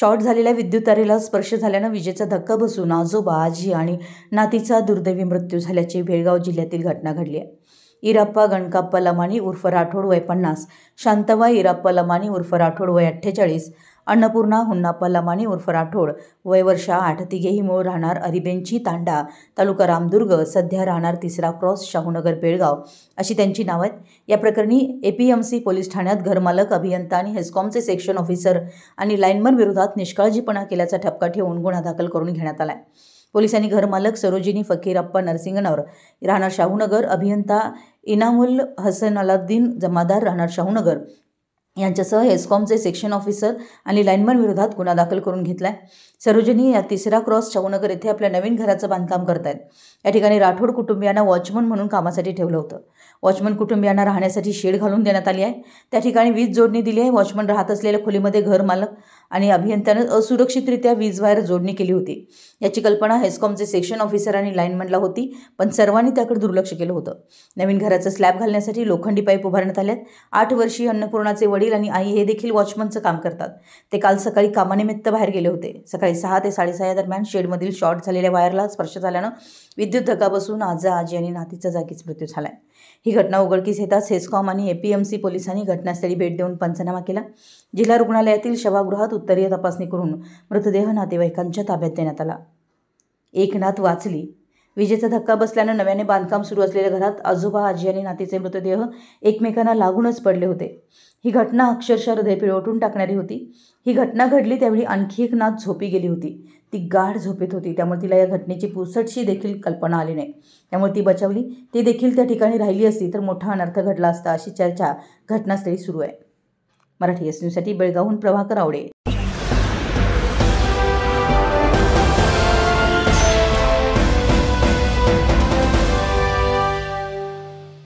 short झालेल्या विद्युत तारेला स्पर्श झाल्यानं विजेचा धक्का बसून आजोबा आजी आणि नातीचा दुर्दैवी मृत्यू झाल्याची बेळगाव जिल्ह्यातील घटना घडली आहे इराप्पा गणकाप्पा लमाणी उर्फ राठोड वय पन्नास शांताबाई इराप्पा लमाणी उर्फ राठोड वय अठ्ठेचाळीस अन्नपूर्णा हुन्नाप्पा लमाणी उर्फ राठोड वय आठ तिघेही मूळ राहणार अरिबेंची तांडा तालुका रामदुर्ग सध्या राहणार तिसरा क्रॉस शाहूनगर बेळगाव अशी त्यांची नावं आहेत या प्रकरणी एपीएमसी पोलीस ठाण्यात घरमालक अभियंता आणि हेस्कॉमचे सेक्शन ऑफिसर आणि लाईनमन विरोधात निष्काळजीपणा केल्याचा ठपका ठेवून गुन्हा दाखल करून घेण्यात आला पोलिसांनी घरमालक सरोजिनी फकीरप्पा नरसिंगनवर राहणार शाहूनगर अभियंता इनामुल हसन अलाद्दीन जमादार राहणार शाहूनगर यांच्यासह हेसकॉमचे सेक्शन ऑफिसर आणि लाईनमन विरोधात गुन्हा दाखल करून घेतलाय सरोजिनी सरोजनी या तिसरा क्रॉस शाहूनगर येथे आपल्या नवीन घराचं बांधकाम करतायत या ठिकाणी राठोड कुटुंबियांना वॉचमन म्हणून कामासाठी ठेवलं होतं वॉचमन कुटुंबियांना राहण्यासाठी शेड घालून देण्यात आली आहे त्या ठिकाणी वीज जोडणी दिली आहे वॉचमन राहत असलेल्या खोलीमध्ये घर मालक आणि अभियंत्यानं असुरक्षितरित्या वीज वायर जोडणी केली होती याची कल्पना हेस्कॉमचे सेक्शन ऑफिसर आणि लाईनमनला होती पण सर्वांनी त्याकडे दुर्लक्ष केलं होतं नवीन घराचं स्लॅब घालण्यासाठी लोखंडी पाईप उभारण्यात आल्यात आठ वर्षी अन्नपूर्णाचे वडील आणि आई हे देखील वॉचमनचं काम करतात ते काल सकाळी कामानिमित्त बाहेर गेले होते सकाळी सहा ते साडेसहा या दरम्यान शेडमधील शॉर्ट झालेल्या वायरला स्पर्श झाल्यानं विद्युत धक्का बसून आजा आजी आणि नातीचा जागीच मृत्यू झाला ही घटना उघडकीस येताच हेस्कॉम आणि एपीएमसी पोलिसांनी घटनास्थळी भेट देऊन पंचनामा केला जिल्हा रुग्णालयातील शवागृहात उत्तरीय तपासणी करून मृतदेह नातेवाईकांच्या ताब्यात देण्यात आला एकनाथ वाचली विजेचा धक्का बसल्यानं नव्याने बांधकाम सुरू असलेल्या घरात आजोबा आजी आणि नातीचे मृतदेह एकमेकांना लागूनच पडले होते ही घटना अक्षरशः हृदय पिळवटून टाकणारी होती ही घटना घडली त्यावेळी आणखी एक नाथ झोपी गेली होती ती गाढ झोपेत होती त्यामुळे तिला या घटनेची पुसटशी देखील कल्पना आली नाही त्यामुळे ती बचावली ती देखील त्या ठिकाणी राहिली असती तर मोठा अनर्थ घडला असता अशी चर्चा घटनास्थळी सुरू आहे मराठी एस न्यूजसाठी बेळगावहून प्रभाकर आवडे